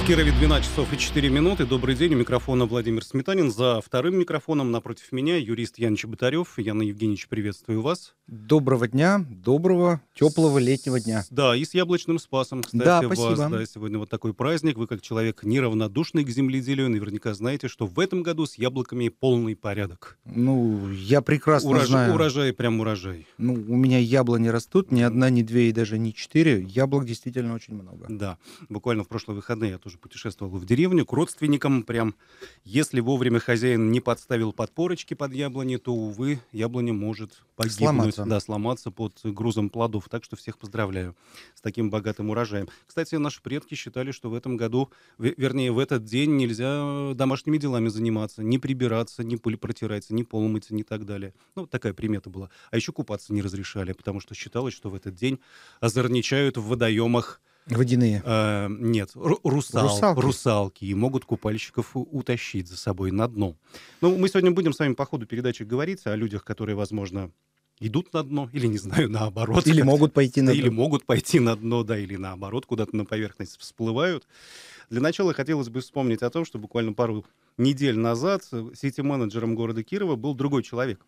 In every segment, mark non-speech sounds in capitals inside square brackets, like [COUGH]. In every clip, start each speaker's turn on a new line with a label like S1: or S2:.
S1: В Кирове 12 часов и 4 минуты. Добрый день. У микрофона Владимир Сметанин. За вторым микрофоном напротив меня юрист Ян Чеботарев. Яна Евгеньевич, приветствую вас.
S2: Доброго дня, доброго, теплого летнего дня.
S1: Да, и с яблочным спасом, кстати, да, спасибо. вас. Да, сегодня вот такой праздник. Вы, как человек неравнодушный к земледелию, наверняка знаете, что в этом году с яблоками полный порядок.
S2: Ну, я прекрасно урожай, знаю. Урожай,
S1: прям урожай.
S2: Ну, у меня яблони растут, ни одна, ни две и даже не четыре. Яблок действительно очень много. Да, буквально в прошлые выходные я тоже тоже путешествовал в
S1: деревню, к родственникам прям. Если вовремя хозяин не подставил подпорочки под яблони, то, увы, яблоня может погибнуть. Сломаться. Да, сломаться под грузом плодов. Так что всех поздравляю с таким богатым урожаем. Кстати, наши предки считали, что в этом году, вернее, в этот день нельзя домашними делами заниматься, не прибираться, не пыль протирать, не пол мыться, не так далее. Ну, такая примета была. А еще купаться не разрешали, потому что считалось, что в этот день озорничают в водоемах Водяные? Э, нет, русал, русалки. русалки. И могут купальщиков утащить за собой на дно. Ну, мы сегодня будем с вами по ходу передачи говорить о людях, которые, возможно, идут на дно, или, не знаю, [LAUGHS] наоборот. Или могут
S2: пойти на или дно. Или могут
S1: пойти на дно, да, или наоборот, куда-то на поверхность всплывают. Для начала хотелось бы вспомнить о том, что буквально пару недель назад сити-менеджером города Кирова был другой человек.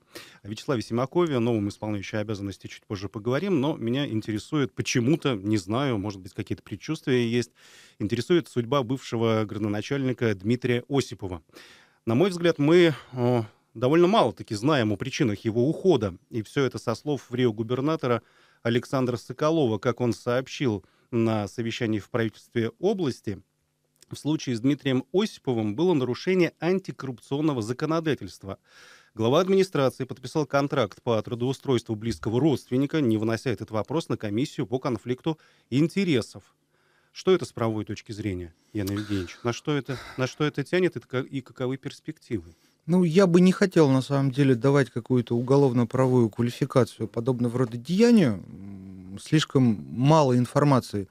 S1: О Вячеславе Симакове, новом исполняющем обязанности, чуть позже поговорим, но меня интересует почему-то, не знаю, может быть, какие-то предчувствия есть, интересует судьба бывшего градоначальника Дмитрия Осипова. На мой взгляд, мы довольно мало таки знаем о причинах его ухода. И все это со слов в Рио губернатора Александра Соколова, как он сообщил на совещании в правительстве области, в случае с Дмитрием Осиповым было нарушение антикоррупционного законодательства. Глава администрации подписал контракт по трудоустройству близкого родственника, не вынося этот вопрос на комиссию по конфликту интересов. Что это с правовой точки зрения, Яна Евгеньевич? На что это, на что это тянет и каковы перспективы?
S2: Ну, я бы не хотел на самом деле давать какую-то уголовно-правовую квалификацию подобного рода деянию. Слишком мало информации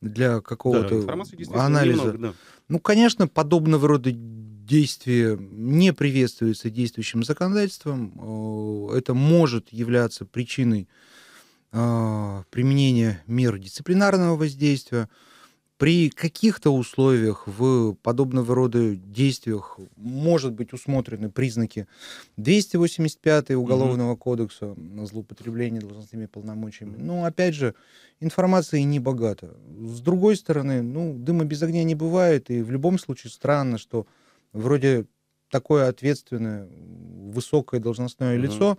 S2: для какого-то да, анализа. Немного, да. Ну, конечно, подобного рода действия не приветствуются действующим законодательством. Э, это может являться причиной а, применения мер дисциплинарного воздействия. При каких-то условиях в подобного рода действиях может быть усмотрены признаки 285 Уголовного угу. кодекса на злоупотребление должностными полномочиями. Но, ну, опять же, информации не богата. С другой стороны, ну, дыма без огня не бывает, и в любом случае странно, что вроде такое ответственное, высокое должностное угу. лицо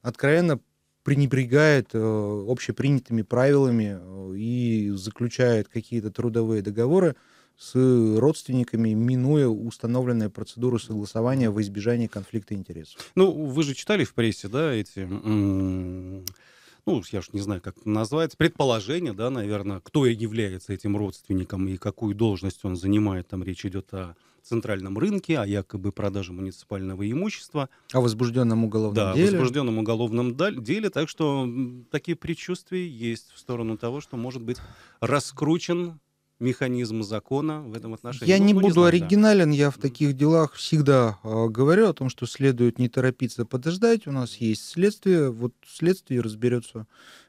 S2: откровенно пренебрегает э, общепринятыми правилами э, и заключает какие-то трудовые договоры с родственниками, минуя установленную процедуру согласования в избежании конфликта интересов.
S1: Ну, вы же читали в прессе, да, эти ну, я уж не знаю, как это назвать, предположение, да, наверное, кто является этим родственником и какую должность он занимает. Там речь идет о центральном рынке, о а якобы продаже муниципального имущества. О возбужденном уголовном да, деле. Да, возбужденном уголовном деле. Так что такие предчувствия есть в сторону того, что может быть раскручен механизм закона в этом отношении. Я ну, не ну, буду не знаю, оригинален,
S2: да. я в таких делах всегда э, говорю о том, что следует не торопиться, подождать. У нас есть следствие, вот следствие разберется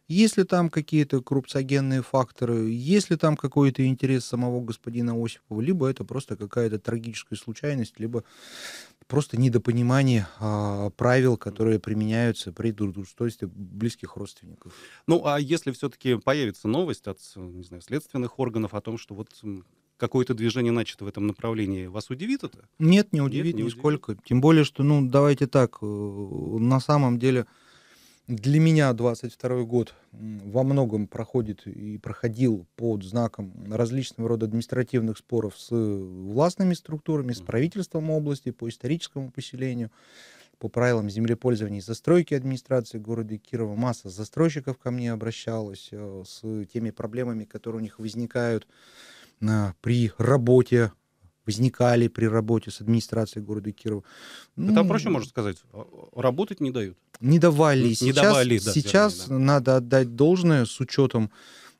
S2: есть ли там какие-то коррупциогенные факторы, есть ли там какой-то интерес самого господина Осипова, либо это просто какая-то трагическая случайность, либо просто недопонимание а, правил, которые применяются при трудоустройстве близких родственников.
S1: Ну, а если все-таки появится новость от, не знаю, следственных органов о том, что вот какое-то движение начато в этом направлении, вас удивит это?
S2: Нет, не удивит Нет, не нисколько. Удивит. Тем более, что, ну, давайте так, э, на самом деле для меня 22 год во многом проходит и проходил под знаком различного рода административных споров с э, властными структурами, с правительством области, по историческому поселению, по правилам землепользования и застройки администрации города Кирова. Масса застройщиков ко мне обращалась э, с теми проблемами, которые у них возникают э, при работе возникали при работе с администрацией города Кирова. Ну, там проще ну, можно сказать, а,
S1: а, работать не дают. Не давали. Не сейчас, давали, да. Сейчас верно, да.
S2: надо отдать должное с учетом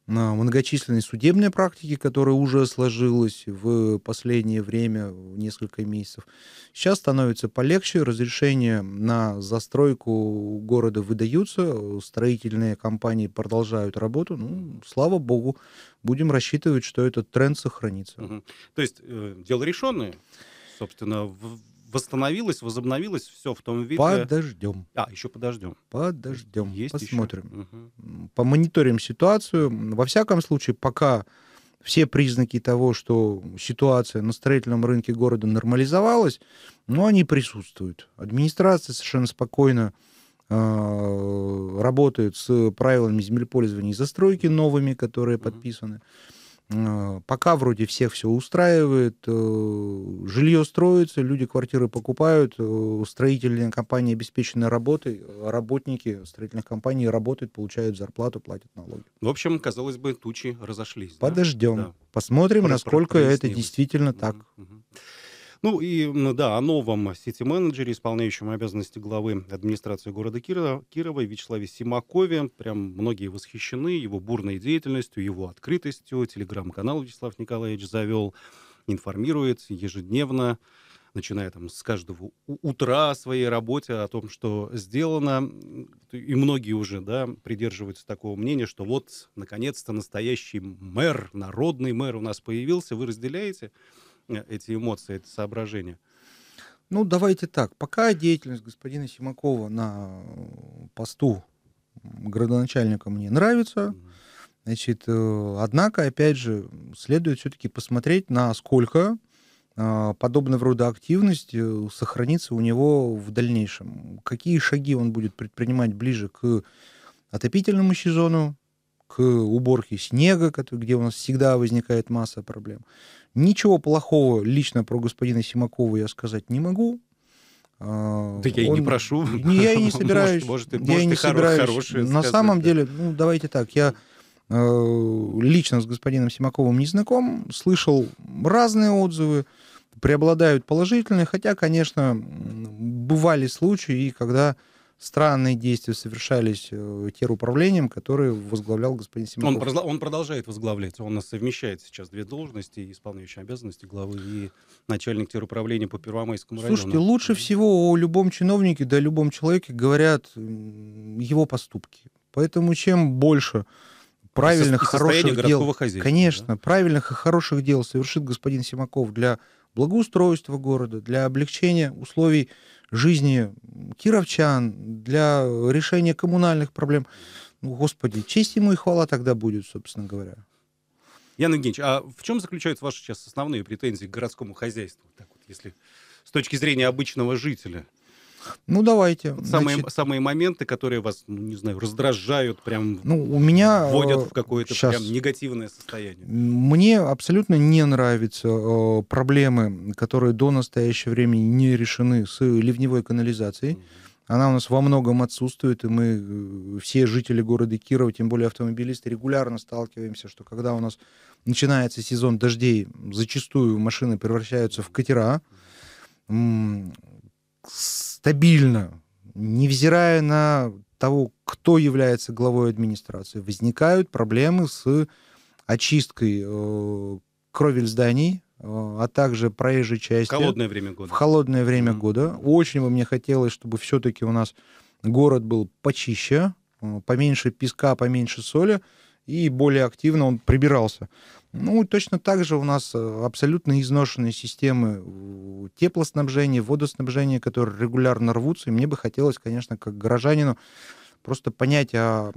S2: на многочисленной судебной практики, которая уже сложилась в последнее время, в несколько месяцев. Сейчас становится полегче, разрешения на застройку города выдаются, строительные компании продолжают работу. Ну, слава богу, будем рассчитывать, что этот тренд сохранится.
S1: Угу. То есть э, дело решенное, собственно, в восстановилось, возобновилось все в том виде. Подождем. А, еще подождем.
S2: Подождем. Есть Посмотрим. Еще? Угу. Помониторим ситуацию. Во всяком случае, пока все признаки того, что ситуация на строительном рынке города нормализовалась, но они присутствуют. Администрация совершенно спокойно э, работает с правилами землепользования и застройки новыми, которые угу. подписаны. Угу Э, пока вроде всех все устраивает, э, жилье строится, люди квартиры покупают, э, строительные компании обеспечены работой, работники строительных компаний работают, получают зарплату, платят налоги.
S1: В общем, казалось бы, тучи разошлись.
S2: Подождем, да? посмотрим, Про насколько это действительно так. Угу.
S1: Ну и да, о новом сити-менеджере, исполняющем обязанности главы администрации города Кирова, Кирова Вячеславе Симакове. Прям многие восхищены его бурной деятельностью, его открытостью. Телеграм-канал Вячеслав Николаевич завел, информирует ежедневно начиная там с каждого утра о своей работе, о том, что сделано. И многие уже, да, придерживаются такого мнения, что вот, наконец-то, настоящий мэр, народный мэр у нас появился. Вы разделяете? Э, эти эмоции, это соображение?
S2: Ну, давайте так. Пока деятельность господина Симакова на э, посту градоначальника мне нравится. Значит, э, однако, опять же, следует все-таки посмотреть, насколько подобного рода активность сохранится у него в дальнейшем. Какие шаги он будет предпринимать ближе к отопительному сезону, к уборке снега, где у нас всегда возникает масса проблем. Ничего плохого лично про господина Симакова я сказать не могу. Да я и не прошу. [LAUGHS] Не, я и не [LAUGHS] собираюсь. Может, может, я и не хоро... собираюсь. Хорошее На сказать, самом да. деле, ну, давайте так, я э, лично с господином Симаковым не знаком, слышал разные отзывы, преобладают положительные, хотя, конечно, бывали случаи, когда странные действия совершались э, теруправлением, который возглавлял господин Симаков. Он,
S1: он продолжает возглавлять, он совмещает сейчас две должности, исполняющие обязанности главы и начальник теруправления по Первомайскому Слушайте, району. Слушайте, лучше
S2: всего о любом чиновнике, да о любом человеке говорят его поступки. Поэтому чем больше
S1: правильных, Со- хороших дел,
S2: конечно, да? правильных и хороших дел совершит господин Симаков для благоустройства города, для облегчения условий жизни кировчан, для решения коммунальных проблем. Ну, Господи, честь ему и хвала тогда будет, собственно говоря.
S1: Ян Евгеньевич, а в чем заключаются ваши сейчас основные претензии к городскому хозяйству, так вот, если с точки зрения обычного жителя?
S2: Ну, давайте. Вот самые, Значит...
S1: самые моменты, которые вас, ну, не знаю, раздражают,
S2: прям ну, у меня, вводят э, в какое-то сейчас... прям
S1: негативное состояние.
S2: Мне абсолютно не нравятся э, проблемы, которые до настоящего времени не решены с ливневой канализацией. Mm -hmm. Она у нас во многом отсутствует, и мы э, все жители города Кирова, тем более автомобилисты, регулярно сталкиваемся, что когда у нас начинается сезон дождей, зачастую машины превращаются в катера стабильно, невзирая на того, кто является главой администрации, возникают проблемы с очисткой э, кровель зданий, э, а также проезжей части. В холодное время года. В холодное время mm-hmm. года. Очень бы мне хотелось, чтобы все-таки у нас город был почище, э, поменьше песка, поменьше соли, и более активно он прибирался. Ну, точно так же у нас э, абсолютно изношенные системы э, теплоснабжения, водоснабжения, которые регулярно рвутся. И мне бы хотелось, конечно, как горожанину просто понять, а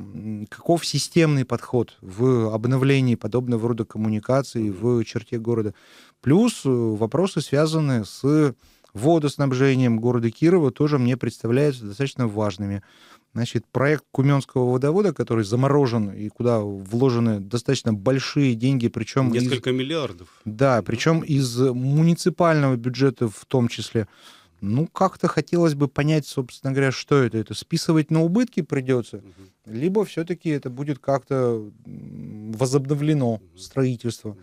S2: каков системный подход в обновлении подобного рода коммуникаций в черте города. Плюс э, вопросы, связанные с водоснабжением города Кирова, тоже мне представляются достаточно важными. Значит, проект Куменского водовода, который заморожен и куда вложены достаточно большие деньги, причем... Несколько из...
S1: миллиардов.
S2: Да, причем из муниципального бюджета в том числе. Ну, как-то хотелось бы понять, собственно говоря, что это. Это списывать на убытки придется, угу. либо все-таки это будет как-то возобновлено строительство.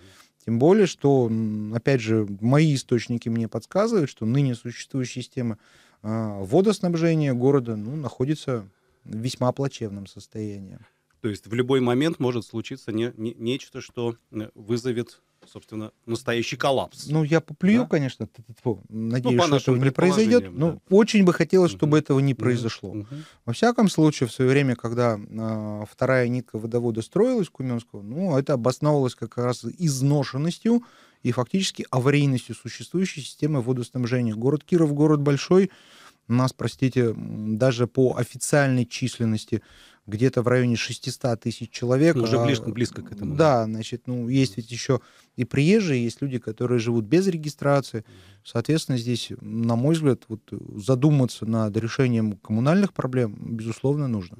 S2: Тем более, что, опять же, мои источники мне подсказывают, что ныне существующая система а, водоснабжения города ну, находится весьма плачевном состоянии.
S1: То есть в любой момент может случиться не, не, нечто, что э, вызовет, собственно, настоящий коллапс.
S2: Ну, я поплюю, да? конечно, надеюсь, ну, что этого не произойдет. Да. Но очень бы хотелось, чтобы угу. этого не произошло. Угу. Во всяком случае, в свое время, когда э, вторая нитка водовода строилась Куменского, ну, это обосновывалось как раз изношенностью и фактически аварийностью существующей системы водоснабжения. Город Киров, город большой, нас, простите, даже по официальной численности где-то в районе 600 тысяч человек. Ну, уже а, близко, близко к этому. Да, значит, ну, есть ведь еще и приезжие, есть люди, которые живут без регистрации. Соответственно, здесь, на мой взгляд, вот задуматься над решением коммунальных проблем, безусловно, нужно.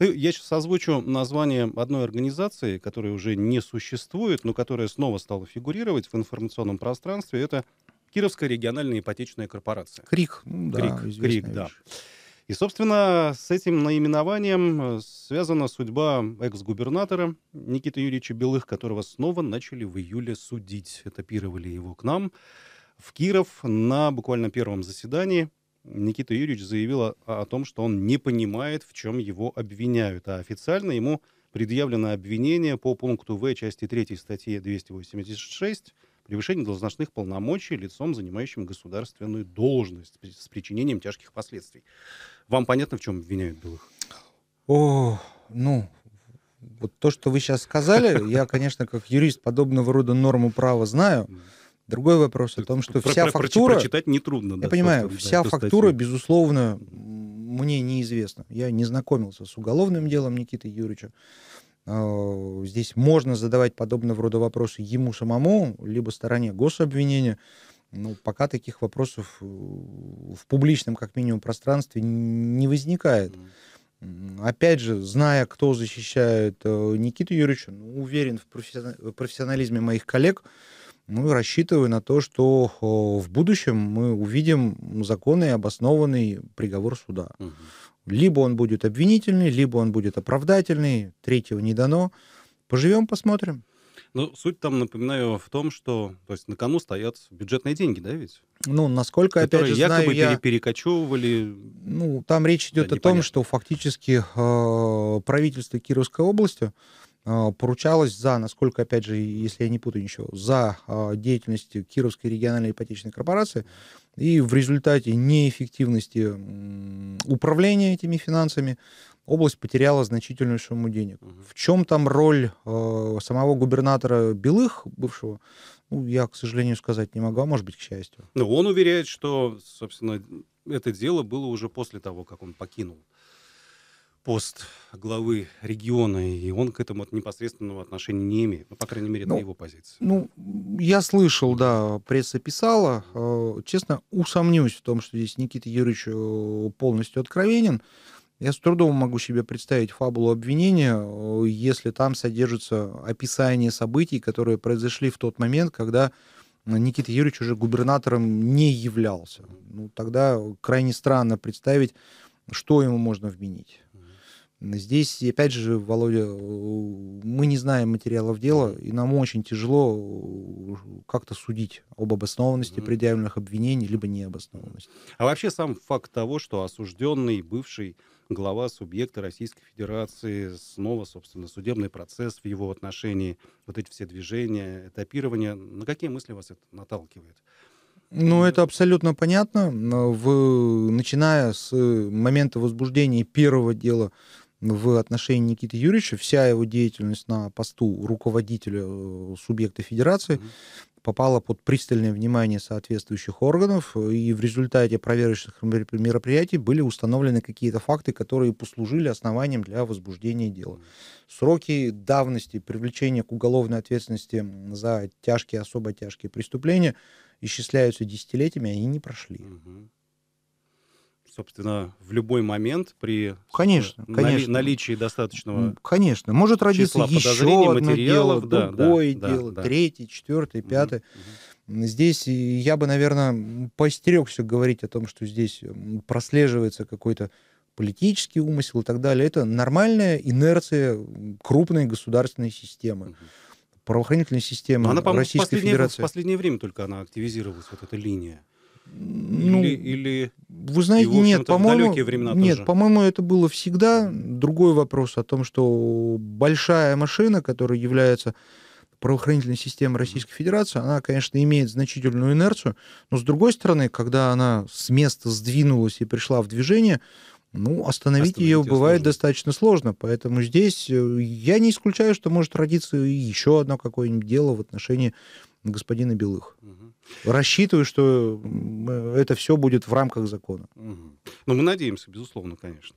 S1: Ну, я сейчас озвучу название одной организации, которая уже не существует, но которая снова стала фигурировать в информационном пространстве. Это Кировская региональная ипотечная корпорация. Крик. Ну, да, Крик, Крик да. И, собственно, с этим наименованием э, связана судьба экс-губернатора Никиты Юрьевича Белых, которого снова начали в июле судить. Этапировали его к нам в Киров на буквально первом заседании. Никита Юрьевич заявил о, о том, что он не понимает, в чем его обвиняют, а официально ему предъявлено обвинение по пункту В части 3 статьи 286 превышение должностных полномочий лицом, занимающим государственную должность с причинением тяжких последствий. Вам понятно, в чем обвиняют Белых?
S2: О, ну, вот то, что вы сейчас сказали, [LAUGHS] я, конечно, как юрист подобного рода норму права знаю. Другой вопрос о том, что вся фактура... Прочитать
S1: нетрудно. Да, я понимаю, вся фактура,
S2: безусловно, мне неизвестна. Я не знакомился с уголовным делом Никиты Юрьевича. А, здесь можно задавать подобного рода вопросы ему самому, либо стороне гособвинения. Ну, пока таких вопросов э, в публичном, как минимум, пространстве не возникает. Опять же, зная, кто защищает э, Никиту Юрьевича, ну, уверен в профессионализме моих коллег, ну и рассчитываю на то, что э, в будущем мы увидим законный, обоснованный приговор суда. Угу. Либо он будет обвинительный, либо он будет оправдательный, третьего не дано. Поживем, посмотрим.
S1: Ну, суть там, напоминаю, в том, что то есть на кону стоят бюджетные деньги, да, ведь?
S2: Ну, насколько, опять же, якобы знаю, я...
S1: перекочевывали...
S2: Ну, там речь идет да, о непонятно. том, что фактически э, правительство Кировской области а, поручалась за, насколько, опять же, если я не путаю ничего, за а, деятельность Кировской региональной ипотечной корпорации, и в результате неэффективности управления этими финансами область потеряла значительную сумму денег. В чем там роль э, самого губернатора Белых, бывшего, ну, я, к сожалению, сказать не могу, а может быть, к счастью.
S1: Ну, он уверяет, что, собственно, это дело было уже после того, как он покинул пост главы региона, и он к этому непосредственного отношения не имеет. Ну, по крайней мере, ну, это его позиции. Ну,
S2: я слышал, да, пресса писала. Э, честно, усомнюсь в том, что здесь Никита Юрьевич э, полностью откровенен. Я с трудом могу себе представить фабулу обвинения, э, если там содержится описание событий, которые произошли в тот момент, когда Никита Юрьевич уже губернатором не являлся. Ну, тогда крайне странно представить, что ему можно вменить. Здесь, опять же, Володя, мы не знаем материалов дела, и нам очень тяжело э, как-то судить об обоснованности предъявленных обвинений, либо необоснованности.
S1: А вообще сам факт того, что осужденный, бывший глава субъекта Российской Федерации, снова, собственно, судебный процесс в его отношении, вот эти все движения, этапирование, на какие мысли вас это наталкивает?
S2: Ну, это абсолютно понятно. Э, в, начиная с момента возбуждения первого дела, в отношении Никиты Юрьевича, вся его деятельность на посту руководителя э, субъекта федерации mm-hmm. попала под пристальное внимание соответствующих органов, и в результате проверочных мероприятий были установлены какие-то факты, которые послужили основанием для возбуждения дела. Mm-hmm. Сроки давности привлечения к уголовной ответственности за тяжкие, особо тяжкие преступления исчисляются десятилетиями, а они не прошли. Mm-hmm
S1: собственно, в любой момент при конечно, конечно. наличии достаточного
S2: Конечно, может родиться еще одно дело, да, другое да, дело, да, да. четвертое, пятое. Угу, угу. Здесь я бы, наверное, постерегся говорить о том, что здесь э, прослеживается какой-то политический умысел и так далее. Это нормальная инерция крупной государственной системы. Угу правоохранительной системы она, Российской в Федерации.
S1: В последнее время только она активизировалась, вот эта линия. Ну, или, или вы знаете, и, нет, по-моему, нет, тоже.
S2: по-моему, это было всегда. Другой вопрос о том, что большая машина, которая является правоохранительной системой Российской Федерации, она, конечно, имеет значительную инерцию, но с другой стороны, когда она с места сдвинулась и пришла в движение, ну, остановить, остановить ее бывает сложно. достаточно сложно. Поэтому здесь э, я не исключаю, что может родиться еще одно какое-нибудь дело в отношении господина Белых. Угу. Рассчитываю, что это все будет в рамках закона.
S1: Угу. Ну, мы надеемся, безусловно, конечно,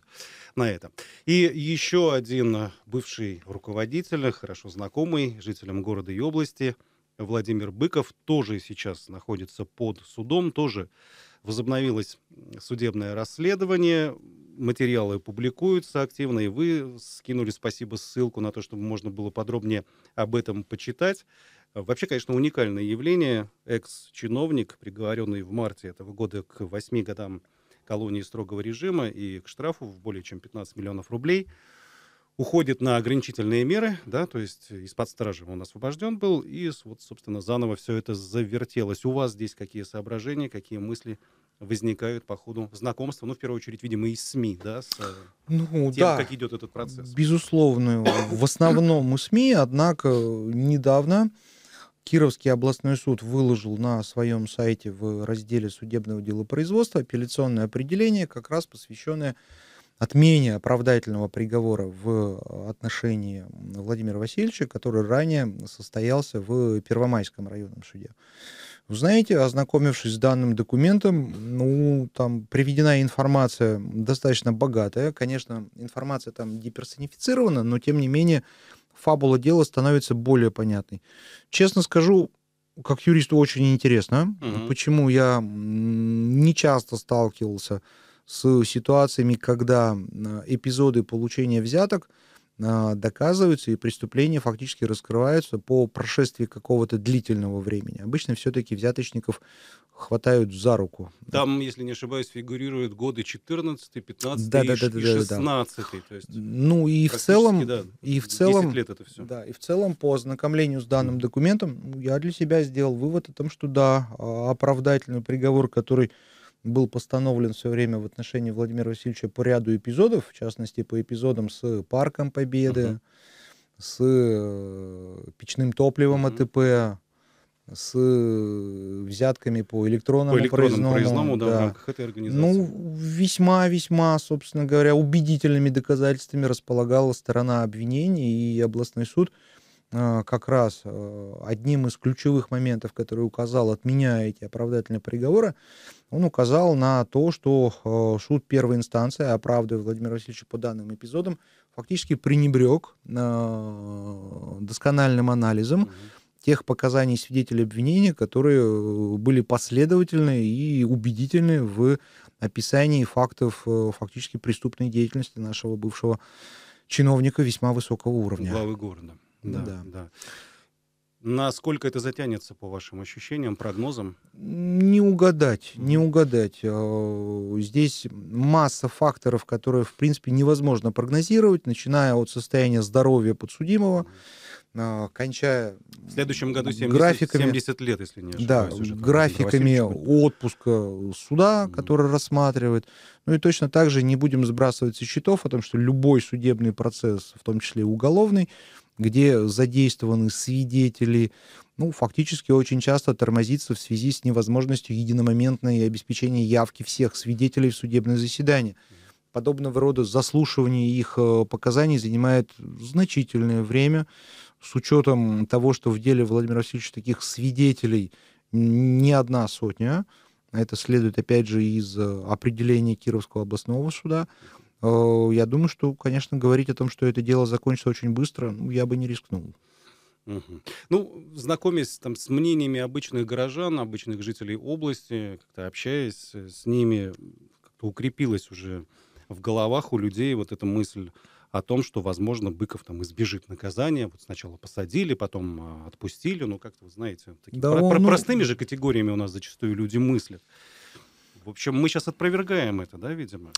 S1: на это. И еще один бывший руководитель, хорошо знакомый жителям города и области, Владимир Быков, тоже сейчас находится под судом, тоже возобновилось судебное расследование, материалы публикуются активно, и вы скинули, спасибо, ссылку на то, чтобы можно было подробнее об этом почитать. Вообще, конечно, уникальное явление. Экс-чиновник, приговоренный в марте этого года к 8 годам колонии строгого режима и к штрафу в более чем 15 миллионов рублей – уходит на ограничительные меры, да, то есть из-под стражи он освобожден был, и вот, собственно, заново все это завертелось. У вас здесь какие соображения, какие мысли возникают по ходу знакомства, ну, в первую очередь, видимо, из СМИ, да, с э, ну, тем, да. как идет этот процесс?
S2: Безусловно, в основном у СМИ, однако недавно Кировский областной суд выложил на своем сайте в разделе судебного делопроизводства апелляционное определение, как раз посвященное отмене оправдательного приговора в отношении Владимира Васильевича, который ранее состоялся в Первомайском районном суде. Вы знаете, ознакомившись с данным документом, ну, там приведена информация достаточно богатая. Конечно, информация там деперсонифицирована, но тем не менее фабула дела становится более понятной. Честно скажу, как юристу очень интересно, угу. почему я не часто сталкивался с с ситуациями, когда эпизоды получения взяток а, доказываются и преступления фактически раскрываются по прошествии какого-то длительного времени. Обычно все-таки взяточников хватают за руку.
S1: Там, если не ошибаюсь, фигурируют годы 14, 15 да, и, да, да, и 16. Да, да. То есть, ну и в целом, да, и в целом, лет это все.
S2: Да, и в целом по ознакомлению с данным документом ну, я для себя сделал вывод о том, что да, а, оправдательный приговор, который был постановлен все время в отношении Владимира Васильевича по ряду эпизодов, в частности, по эпизодам с Парком Победы, угу. с э, печным топливом угу. АТП, с э, взятками по электронному, по электронному проездному. проездному да, да. В рамках этой организации. Ну, весьма-весьма, собственно говоря, убедительными доказательствами располагала сторона обвинения и областной суд – а, как раз э, одним из ключевых моментов, который указал, отменяя эти оправдательные приговоры, он указал на то, что э, суд первой инстанции, оправдывая а Владимира Васильевича по данным эпизодам, фактически пренебрег а, доскональным анализом тех показаний свидетелей обвинения, которые э, были последовательны и убедительны в описании фактов фактически преступной деятельности нашего бывшего чиновника весьма высокого уровня. Главы
S1: города да, да. да. Насколько это затянется, по вашим ощущениям, прогнозам?
S2: Не угадать, не угадать. А, здесь масса факторов, которые, в принципе, невозможно прогнозировать, начиная от состояния здоровья подсудимого, а, кончая
S1: В следующем году 70, графиками, 70 лет, если не ошибаюсь. Да, уже, графиками
S2: отпуска суда, который mm. рассматривает. Ну и точно так же не будем сбрасывать со счетов о том, что любой судебный процесс, в том числе уголовный, где задействованы свидетели, ну, фактически очень часто тормозится в связи с невозможностью единомоментной обеспечения явки всех свидетелей в судебное заседание. Подобного рода заслушивание их э, показаний занимает значительное время. С учетом того, что в деле Владимира Васильевича таких свидетелей не одна сотня, это следует, опять же, из э, определения Кировского областного суда, Э, я думаю, что, конечно, говорить о том, что это дело закончится очень быстро, ну, я бы не рискнул. Угу.
S1: Ну, знакомясь там с мнениями обычных горожан, обычных жителей области, как-то общаясь с ними, как-то укрепилась уже в головах у людей вот эта мысль о том, что, возможно, Быков там избежит наказания. Вот сначала посадили, потом а, отпустили. Ну, как-то, вы знаете, такие да про- ну... простыми же категориями у нас зачастую люди мыслят. В общем, мы сейчас отпровергаем это, да, видимо?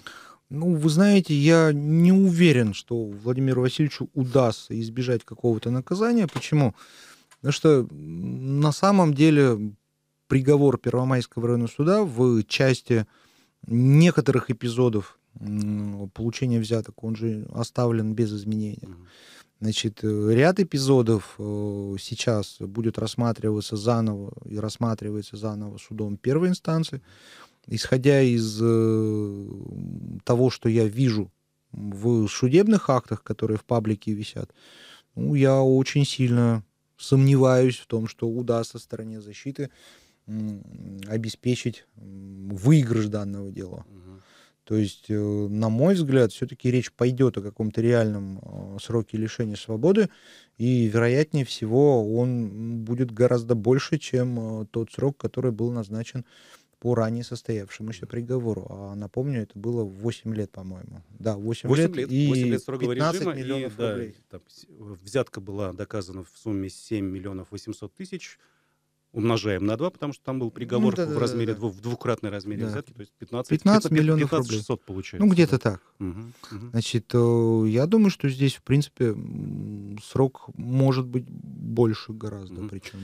S2: Ну, вы знаете, я не уверен, что Владимиру Васильевичу удастся избежать какого-то наказания. Почему? Потому что на самом деле приговор Первомайского районного суда в части некоторых эпизодов получения взяток, он же оставлен без изменения. Значит, э, ряд эпизодов э, сейчас будет рассматриваться заново и рассматривается заново судом первой инстанции исходя из э, того, что я вижу в судебных актах, которые в паблике висят, ну, я очень сильно сомневаюсь в том, что удастся стороне защиты обеспечить выигрыш данного дела. То есть, э, на мой взгляд, все-таки речь пойдет о каком-то реальном э, сроке лишения свободы, и, вероятнее всего, он будет гораздо больше, чем тот срок, который был назначен по ранее состоявшемуся приговору. А напомню, это было 8 лет, по-моему. Да, 8, 8 лет, лет и 8 лет строгого 15 режима, миллионов и, рублей.
S1: Да, там, э, взятка была доказана в сумме 7 миллионов 800 тысяч. Умножаем на 2, потому что там был приговор ну, да, в размере, да, да. в двукратной размере да. взятки, то есть 15, 15 миллионов 15 600 получается. Ну, где-то да. так. Угу, угу.
S2: Значит, э, я думаю, что здесь, в принципе, срок может быть больше гораздо угу. причем.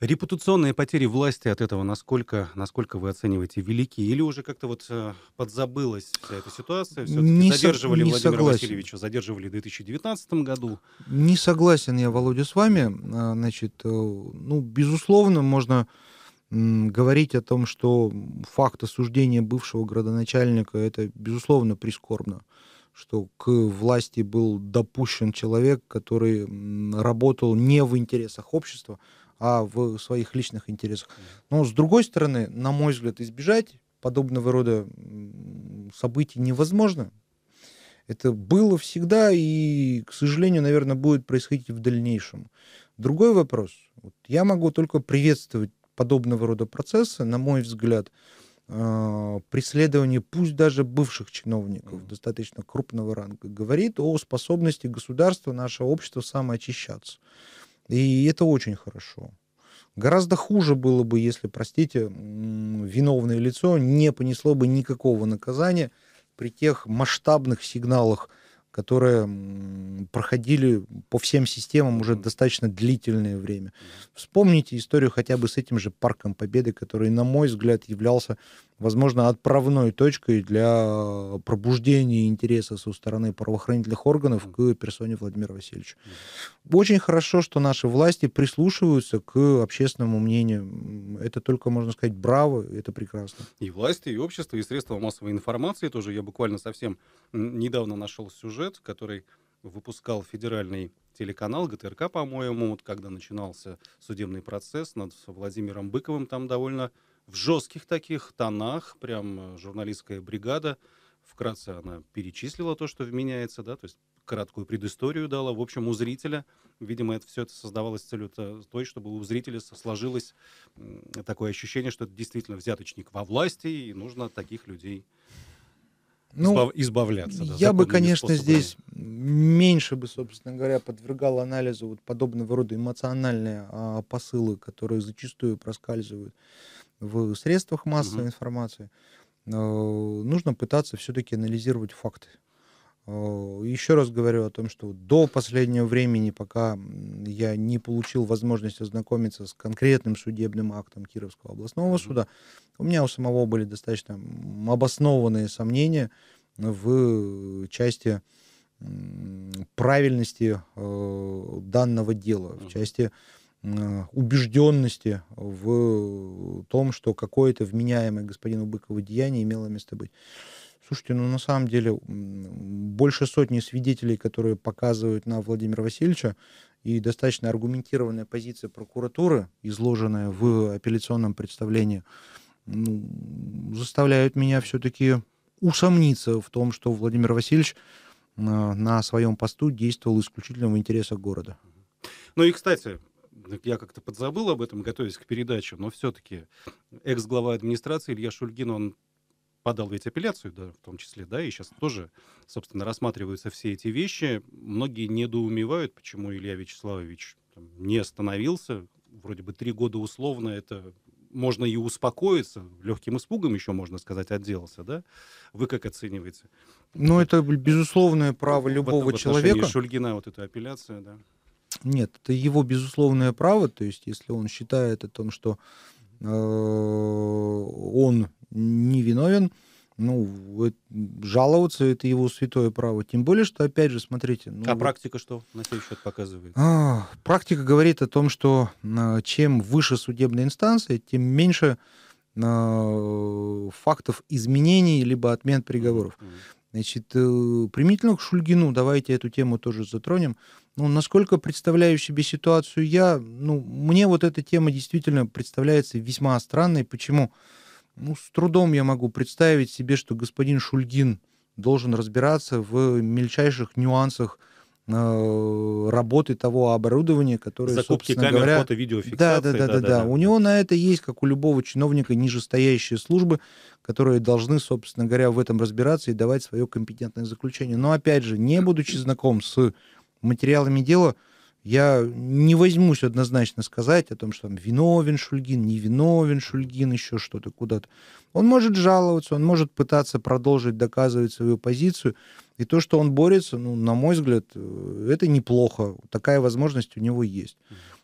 S2: Репутационные
S1: потери власти от этого, насколько, насколько вы оцениваете, велики? Или уже как-то вот э, подзабылась вся эта ситуация? Все-таки не задерживали со... не Владимира согласен. Васильевича, задерживали в 2019 году.
S2: Не согласен я, Володя, с вами. А, значит, э, ну, безусловно, можно говорить о том, что факт осуждения бывшего градоначальника, это, безусловно, прискорбно что к власти был допущен человек, который работал не в интересах общества, а в своих личных интересах. Но, с другой стороны, на мой взгляд, избежать подобного рода событий невозможно. Это было всегда и, к сожалению, наверное, будет происходить в дальнейшем. Другой вопрос. Вот я могу только приветствовать подобного рода процессы, на мой взгляд, а, преследование, пусть даже бывших чиновников mm-hmm. достаточно крупного ранга, говорит о способности государства, нашего общества самоочищаться. И это очень хорошо. Гораздо хуже было бы, если, простите, виновное лицо не понесло бы никакого наказания при тех масштабных сигналах, которые проходили по всем системам уже достаточно длительное время. Вспомните историю хотя бы с этим же Парком Победы, который, на мой взгляд, являлся возможно, отправной точкой для пробуждения интереса со стороны правоохранительных органов к персоне Владимира Васильевича. Очень хорошо, что наши власти прислушиваются к общественному мнению. Это только, можно сказать, браво, это прекрасно.
S1: И власти, и общество, и средства массовой информации тоже. Я буквально совсем недавно нашел сюжет, который выпускал федеральный телеканал ГТРК, по-моему, вот когда начинался судебный процесс над Владимиром Быковым, там довольно в жестких таких тонах, прям э, журналистская бригада. Вкратце она перечислила то, что вменяется, да, то есть краткую предысторию дала. В общем, у зрителя, видимо, это все это создавалось целью той, чтобы у зрителя сложилось такое ощущение, что это действительно взяточник во власти, и нужно от таких людей ну, избавляться. Да, я бы, конечно, способами.
S2: здесь меньше бы, собственно говоря, подвергал анализу вот подобного рода эмоциональные а, посылы, которые зачастую проскальзывают в средствах массовой угу. информации, э, нужно пытаться все-таки анализировать факты. Э, Еще раз говорю о том, что до последнего времени, пока я не получил возможность ознакомиться с конкретным судебным актом Кировского областного суда, у меня у самого были достаточно обоснованные сомнения в части правильности э, данного дела, в части убежденности в том, что какое-то вменяемое господину Быкову деяние имело место быть. Слушайте, ну на самом деле больше сотни свидетелей, которые показывают на Владимира Васильевича, и достаточно аргументированная позиция прокуратуры, изложенная в апелляционном представлении, ну, заставляют меня все-таки усомниться в том, что Владимир Васильевич а, на своем посту действовал исключительно в интересах города.
S1: Ну и, кстати, ну, я как-то подзабыл об этом, готовясь к передаче, но все-таки экс-глава администрации Илья Шульгин, он подал ведь апелляцию, да, в том числе, да, и сейчас тоже, собственно, рассматриваются все эти вещи. Многие недоумевают, почему Илья Вячеславович там, не остановился. Вроде бы три года условно, это можно и успокоиться, легким испугом еще, можно сказать, отделался, да? Вы как оцениваете?
S2: Ну, это безусловное право любого в, в человека.
S1: Шульгина вот эта апелляция, да.
S2: Нет, это его безусловное право, то есть если он считает о том, что э, он не виновен, ну, жаловаться это его святое право. Тем более, что, опять же, смотрите... Ну, а вот,
S1: практика что на сей счет показывает? А,
S2: практика говорит о том, что а, чем выше судебная инстанция, тем меньше а, фактов изменений либо отмен приговоров. Mm-hmm. Значит, э, применительно к Шульгину, давайте эту тему тоже затронем. Ну, насколько представляю себе ситуацию я, ну, мне вот эта тема действительно представляется весьма странной. Почему? Ну, с трудом я могу представить себе, что господин Шульгин должен разбираться в мельчайших нюансах Э, работы того оборудования, которое, Закупки собственно камер, говоря... фото, видеофиксации. Да да да, да, да, да, да. У него на это есть, как у любого чиновника, нижестоящие службы, которые должны, собственно говоря, в этом разбираться и давать свое компетентное заключение. Но, опять же, не будучи знаком с материалами дела, я не возьмусь однозначно сказать о том, что он виновен Шульгин, не виновен Шульгин, еще что-то куда-то. Он может жаловаться, он может пытаться продолжить доказывать свою позицию. И то, что он борется, ну, на мой взгляд, э, это неплохо. Такая возможность у него есть.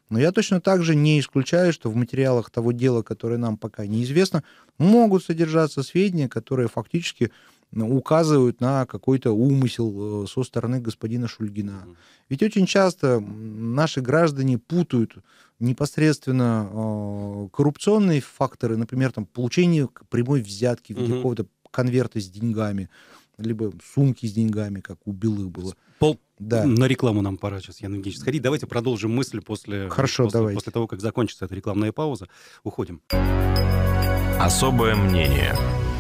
S2: Но я точно так же не исключаю, что в материалах того дела, которое нам пока неизвестно, могут содержаться сведения, которые фактически указывают на какой-то умысел э, со стороны господина Шульгина. Ведь очень часто наши граждане путают непосредственно э, коррупционные факторы, например, там, получение прямой взятки в виде угу. какого-то конверта с деньгами, либо сумки с деньгами, как у белых было.
S1: Пол... Да. На рекламу нам пора сейчас, Ян Евгеньевич, сходить. Давайте продолжим мысль после, Хорошо, после, давайте. после того, как закончится эта рекламная пауза. Уходим. Особое мнение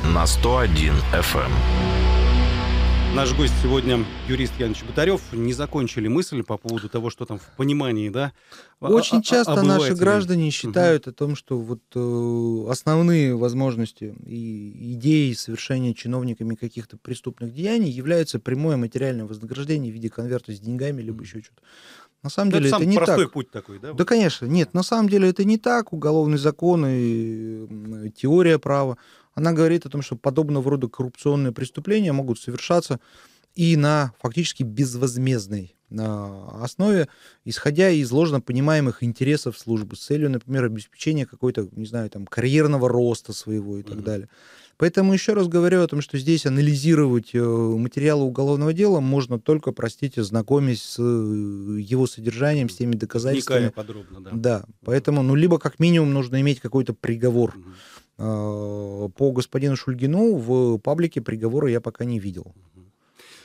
S1: на 101 FM. Эм. Наш гость сегодня юрист Ян Чеботарев. Не закончили мысль по поводу того, что там в понимании, да? А, Очень а, а часто наши граждане
S2: считают угу. о том, что вот э, основные возможности и идеи совершения чиновниками каких-то преступных деяний являются прямое материальное вознаграждение в виде конверта с деньгами либо еще что-то. На самом Но ну, деле это, это не простой так. простой путь такой, да? Да, конечно. Нет, на самом деле это не так. Уголовный закон и теория права она говорит о том, что подобного рода коррупционные преступления могут совершаться и на фактически безвозмездной а, основе, исходя из ложно понимаемых интересов службы с целью, например, обеспечения какой-то, не знаю, там, карьерного роста своего и так mm-hmm. далее. Поэтому еще раз говорю о том, что здесь анализировать э, материалы уголовного дела можно только, простите, знакомясь с э, его содержанием, с теми доказательствами. Вникая подробно, да. Да, поэтому, ну, либо как минимум нужно иметь какой-то приговор. Mm-hmm Э, по господину Шульгину в паблике приговора я пока не видел.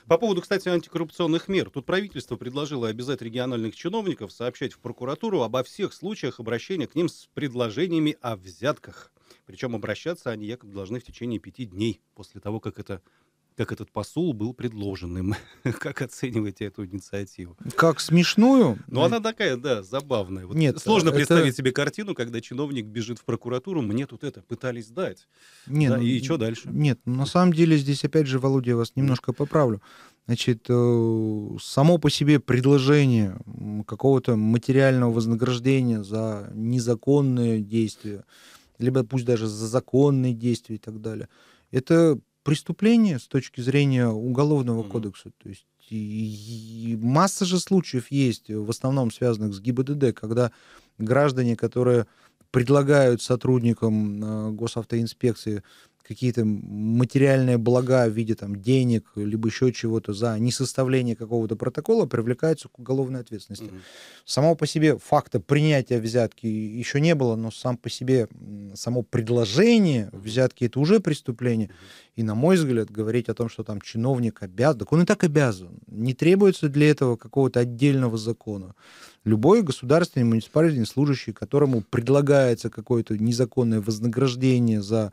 S1: По поводу, кстати, антикоррупционных мер. Тут правительство предложило обязать региональных чиновников сообщать в прокуратуру обо всех случаях обращения к ним с предложениями о взятках. Причем обращаться они якобы должны в течение пяти дней после того, как это как этот посол был предложенным. [LAUGHS] как оцениваете эту инициативу?
S2: Как смешную? Ну, она
S1: такая, да, забавная. Вот Нет, сложно это... представить себе картину, когда чиновник бежит в прокуратуру, мне тут это пытались дать. Нет, да, ну, и что дальше? Нет,
S2: ну, на самом деле здесь, опять же, Володя, я вас немножко поправлю. Значит, э, само по себе предложение какого-то материального вознаграждения за незаконные действия, либо пусть даже за законные действия и так далее, это преступление с точки зрения уголовного mm-hmm. кодекса. То есть и, и масса же случаев есть, в основном связанных с ГИБДД, когда граждане, которые предлагают сотрудникам э, госавтоинспекции какие-то материальные блага в виде там, денег, либо еще чего-то за несоставление какого-то протокола привлекаются к уголовной ответственности. Mm-hmm. Само по себе факта принятия взятки еще не было, но сам по себе само предложение взятки это уже преступление. Mm-hmm. И, на мой взгляд, говорить о том, что там чиновник обязан, так он и так обязан. Не требуется для этого какого-то отдельного закона. Любой государственный муниципальный служащий, которому предлагается какое-то незаконное вознаграждение за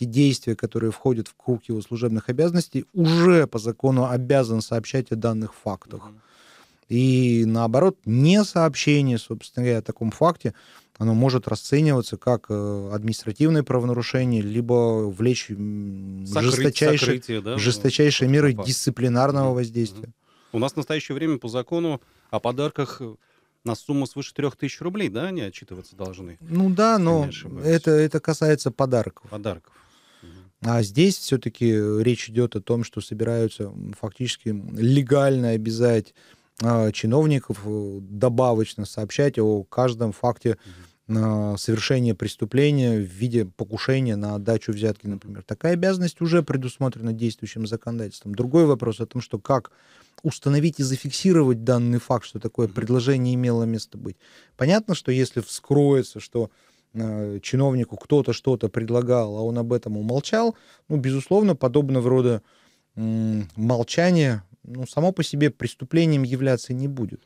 S2: те действия, которые входят в круг его служебных обязанностей, уже по закону обязан сообщать о данных фактах. И наоборот, не сообщение, собственно говоря, о таком факте, оно может расцениваться как э, административное правонарушение, либо влечь Сокрыть,
S1: жесточайшие, сокрытие, да? жесточайшие
S2: да, меры дисциплинарного воздействия.
S1: У нас в настоящее время по закону о подарках э, на сумму свыше 3000 рублей, да, они отчитываться должны?
S2: Ну да, но это, это касается подарков. Подарков. А здесь все-таки э, речь идет о том, что собираются фактически легально обязать а, чиновников э, добавочно сообщать о каждом факте а, совершения преступления в виде покушения на отдачу взятки, например. Такая обязанность уже предусмотрена действующим законодательством. Другой вопрос о том, что как установить и зафиксировать данный факт, что такое предложение имело место быть. Понятно, что если вскроется, что Э, чиновнику кто-то что-то предлагал, а он об этом умолчал, ну, безусловно, подобного рода молчание ну, само по себе преступлением являться не будет.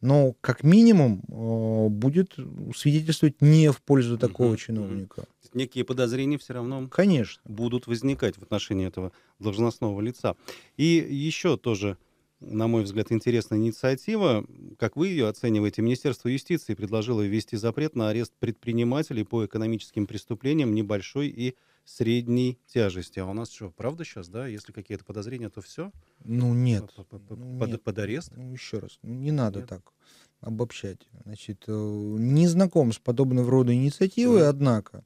S2: Но, как минимум, э, будет свидетельствовать не в пользу такого угу, чиновника. Угу.
S1: Некие подозрения все равно Конечно. будут возникать в отношении этого должностного лица. И еще тоже на мой взгляд, интересная инициатива. Как вы ее оцениваете? Министерство юстиции предложило ввести запрет на арест предпринимателей по экономическим преступлениям небольшой и средней тяжести. А у нас что, правда сейчас, да? Если какие-то
S2: подозрения, то все? Ну нет. Ну, под, нет. под арест? Ну еще раз, ну, не надо нет. так обобщать. Значит, э, не знаком с подобного рода инициативой, да. однако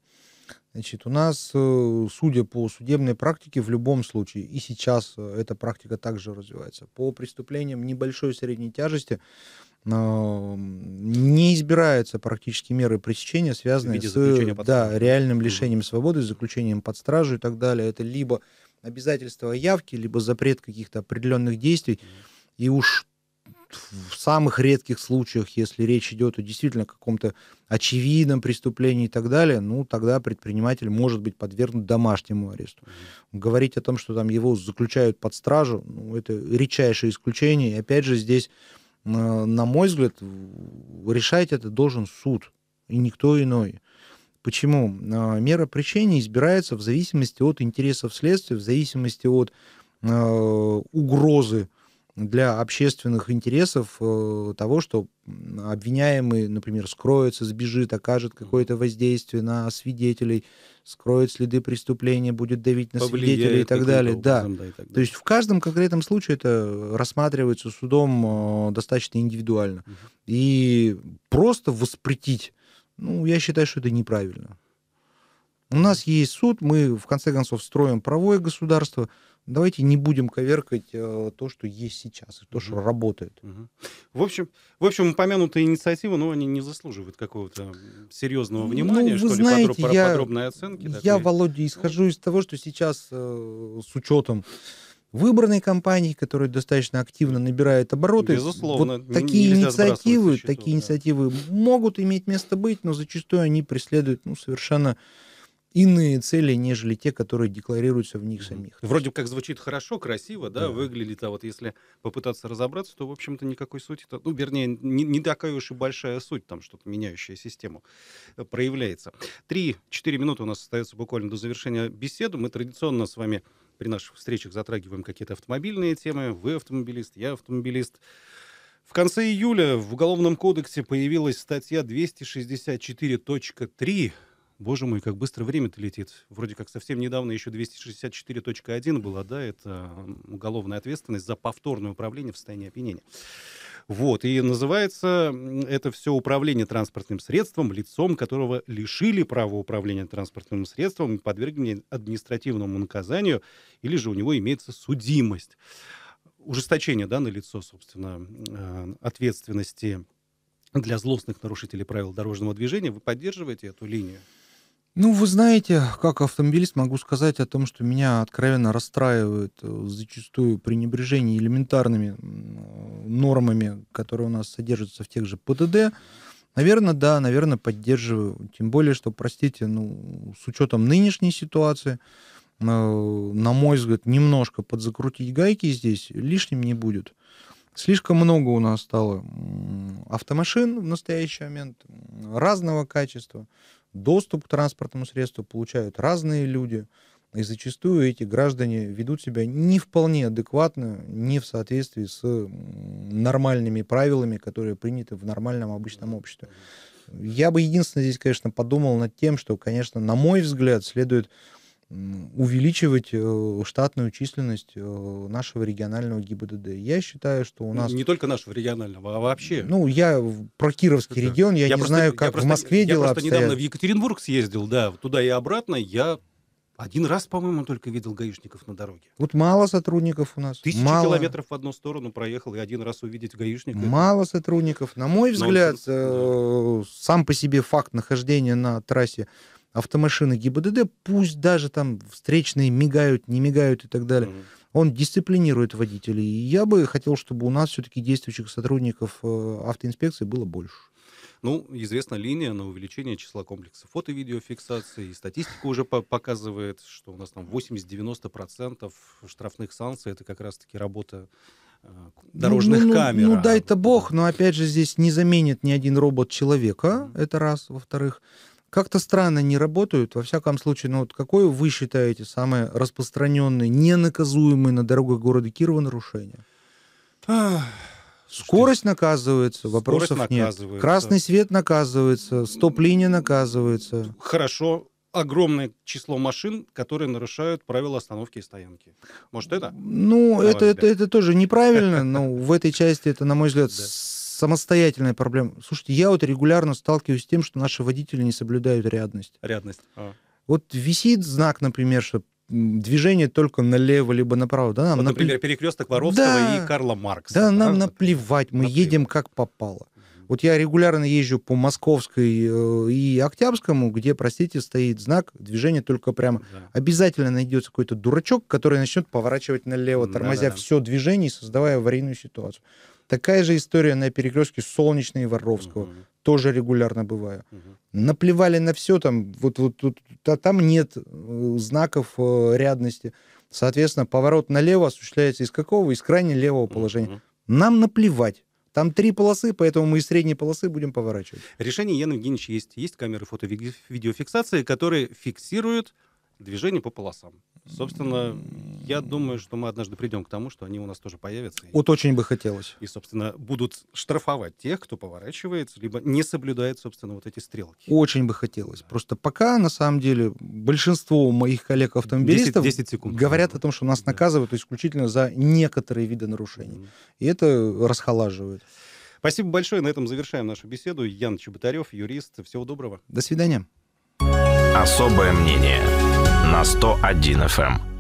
S2: Значит, у нас, э, судя по судебной практике, в любом случае, и сейчас э, эта практика также развивается, по преступлениям небольшой средней тяжести э, не избираются практически меры пресечения, связанные с да, реальным лишением свободы, заключением под стражу и так далее. Это либо обязательство явки, либо запрет каких-то определенных действий. И уж в самых редких случаях, если речь идет о действительно каком-то очевидном преступлении и так далее, ну, тогда предприниматель может быть подвергнут домашнему аресту. Mm-hmm. Говорить о том, что там его заключают под стражу, ну, это редчайшее исключение. И опять же, здесь, э, на мой взгляд, решать это должен суд, и никто иной. Почему? Э, мера причины избирается в зависимости от интересов следствия, в зависимости от э, угрозы э, для общественных интересов э, того, что обвиняемый, например, скроется, сбежит, окажет какое-то воздействие на свидетелей, скроет следы преступления, будет давить на свидетелей и так далее. Образом, да. да так далее. То есть в каждом конкретном случае это рассматривается судом э, достаточно индивидуально. Угу. И просто воспретить, ну, я считаю, что это неправильно. У нас есть суд, мы в конце концов строим правое государство, Давайте не будем коверкать э, то, что есть сейчас, то, угу. что работает. Угу. В общем,
S1: в общем, упомянутые инициативы, ну, они не заслуживают какого-то серьезного ну, внимания, ну, что знаете, ли, подро- я, подробной оценки. Я,
S2: Володя, исхожу из того, что сейчас э, с учетом выборной кампании, которая достаточно активно набирает обороты. Безусловно. Вот такие инициативы, счету, такие да. инициативы могут иметь место быть, но зачастую они преследуют ну, совершенно иные цели, нежели те, которые декларируются в них самих.
S1: Вроде как звучит хорошо, красиво, да, да. выглядит, а вот если попытаться разобраться, то, в общем-то, никакой сути, -то, ну, вернее, не, не такая уж и большая суть, там что-то меняющая систему э, проявляется. Три-четыре минуты у нас остается буквально до завершения беседы. Мы традиционно с вами при наших встречах затрагиваем какие-то автомобильные темы. Вы автомобилист, я автомобилист. В конце июля в Уголовном кодексе появилась статья 264.3 Боже мой, как быстро время-то летит. Вроде как совсем недавно еще 264.1 была, да, это уголовная ответственность за повторное управление в состоянии опьянения. Вот, и называется это все управление транспортным средством, лицом которого лишили права управления транспортным средством и подвергли административному наказанию, или же у него имеется судимость. Ужесточение, да, на лицо, собственно, э, ответственности для злостных нарушителей правил дорожного движения. Вы поддерживаете эту линию?
S2: Ну, вы знаете, как автомобилист могу сказать о том, что меня откровенно расстраивает э, зачастую пренебрежение элементарными нормами, которые у нас содержатся в тех же ПДД. Наверное, да, наверное, поддерживаю. Тем более, что, простите, ну, с учетом нынешней ситуации, э, на мой взгляд, немножко подзакрутить гайки здесь лишним не будет. Слишком много у нас стало автомашин в настоящий момент, разного качества. Доступ к транспортному средству получают разные люди, и зачастую эти граждане ведут себя не вполне адекватно, не в соответствии с нормальными правилами, которые приняты в нормальном обычном обществе. Я бы единственное здесь, конечно, подумал над тем, что, конечно, на мой взгляд, следует увеличивать э, штатную численность э, нашего регионального ГИБДД. Я считаю, что у нас... Не
S1: только нашего регионального, а вообще.
S2: Ну, я про Кировский это... регион, я, я не просто, знаю, как просто, в Москве я дела Я просто недавно в
S1: Екатеринбург съездил, да, туда и обратно, я один раз, по-моему, только видел гаишников на дороге.
S2: Вот мало сотрудников у нас. Тысячи мало. километров
S1: в одну сторону проехал, и один раз увидеть гаишника. Мало
S2: сотрудников. На мой взгляд, Нонсенс, э, сам по себе факт нахождения на трассе автомашины ГИБДД, пусть даже там встречные мигают, не мигают и так далее, угу. он дисциплинирует водителей. И я бы хотел, чтобы у нас все-таки действующих сотрудников э, автоинспекции было больше.
S1: Ну, известна линия на увеличение числа комплексов фото- видеофиксации. И статистика уже по показывает, что у нас там 80-90% штрафных санкций это как раз-таки работа э,
S2: ну, дорожных ну, ну, камер. Ну, ну дай-то бог, но опять же здесь не заменит ни один робот человека, это раз. Во-вторых, как-то странно не работают. Во всяком случае, ну вот какое вы считаете самое распространенное, ненаказуемое на дорогах города Кирова нарушение? Скорость наказывается, вопросов Скорость наказывается. нет. Красный свет наказывается, стоп-линия наказывается.
S1: Хорошо, огромное число машин, которые нарушают правила остановки и стоянки. Может, это? Ну, это, это,
S2: это тоже неправильно, но в этой [LAUGHS] части это, на мой взгляд, самостоятельная проблема. Слушайте, я вот регулярно сталкиваюсь с тем, что наши водители не соблюдают рядность.
S1: Рядность. А.
S2: Вот висит знак, например, что движение только налево либо направо. Да, нам вот, например, напли...
S1: перекресток Воровского да, и Карла Маркса. Да, да нам да?
S2: наплевать, мы наплевать. едем как попало. Вот я регулярно езжу по Московской э, и Октябрьскому, где, простите, стоит знак движения только прямо. Да. Обязательно найдется какой-то дурачок, который начнет поворачивать налево, тормозя да, да, да. все движение и создавая аварийную ситуацию. Такая же история на перекрестке Солнечной и Воровского. Угу. Тоже регулярно бываю. Угу. Наплевали на все там, вот, вот тут, а там нет э, знаков э, рядности. Соответственно, поворот налево осуществляется из какого? Из крайне левого положения. Угу. Нам наплевать. Там три полосы, поэтому мы из средней полосы будем поворачивать.
S1: Решение, Яна Евгеньевич, есть. Есть камеры фото-видеофиксации, которые фиксируют движение по полосам. Собственно, я думаю, что мы однажды придем к тому, что они у нас тоже появятся.
S2: Вот и, очень бы хотелось.
S1: И, собственно, будут штрафовать тех, кто поворачивается, либо не соблюдает, собственно, вот эти стрелки.
S2: Очень бы хотелось. Да. Просто пока, на самом деле, большинство моих коллег-автомобилистов 10, 10 секунд, говорят да. о том, что нас да. наказывают исключительно за некоторые виды нарушений. Mm. И это расхолаживает. Спасибо большое.
S1: На этом завершаем нашу беседу. Ян Чеботарев, юрист. Всего доброго.
S2: До свидания. Особое мнение на 101 FM.